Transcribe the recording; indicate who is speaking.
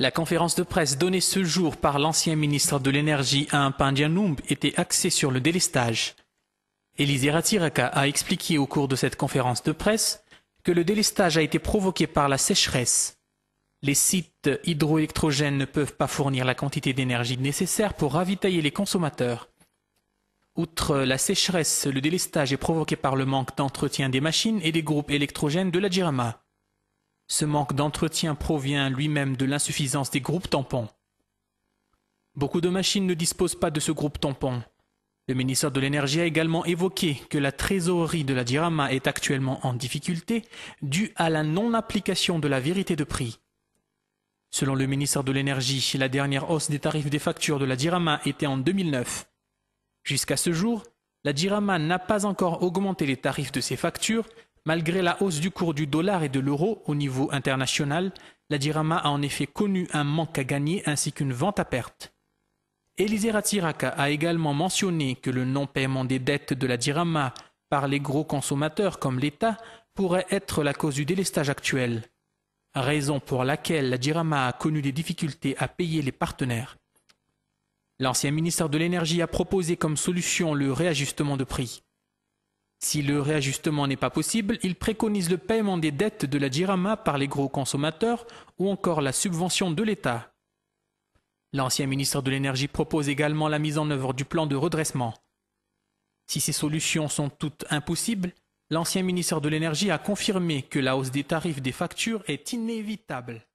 Speaker 1: La conférence de presse donnée ce jour par l'ancien ministre de l'Énergie à un était axée sur le délestage. Élisée Ratiraka a expliqué au cours de cette conférence de presse que le délestage a été provoqué par la sécheresse. Les sites hydroélectrogènes ne peuvent pas fournir la quantité d'énergie nécessaire pour ravitailler les consommateurs. Outre la sécheresse, le délestage est provoqué par le manque d'entretien des machines et des groupes électrogènes de la ce manque d'entretien provient lui-même de l'insuffisance des groupes tampons. Beaucoup de machines ne disposent pas de ce groupe tampon. Le ministère de l'Énergie a également évoqué que la trésorerie de la Dirama est actuellement en difficulté due à la non-application de la vérité de prix. Selon le ministère de l'Énergie, la dernière hausse des tarifs des factures de la Dirama était en 2009. Jusqu'à ce jour, la Dirama n'a pas encore augmenté les tarifs de ses factures Malgré la hausse du cours du dollar et de l'euro au niveau international, la Dirama a en effet connu un manque à gagner ainsi qu'une vente à perte. Elisera Tiraka a également mentionné que le non-paiement des dettes de la Dirama par les gros consommateurs comme l'État pourrait être la cause du délestage actuel, raison pour laquelle la Dirama a connu des difficultés à payer les partenaires. L'ancien ministre de l'Énergie a proposé comme solution le réajustement de prix. Si le réajustement n'est pas possible, il préconise le paiement des dettes de la Girama par les gros consommateurs ou encore la subvention de l'État. L'ancien ministre de l'Énergie propose également la mise en œuvre du plan de redressement. Si ces solutions sont toutes impossibles, l'ancien ministre de l'Énergie a confirmé que la hausse des tarifs des factures est inévitable.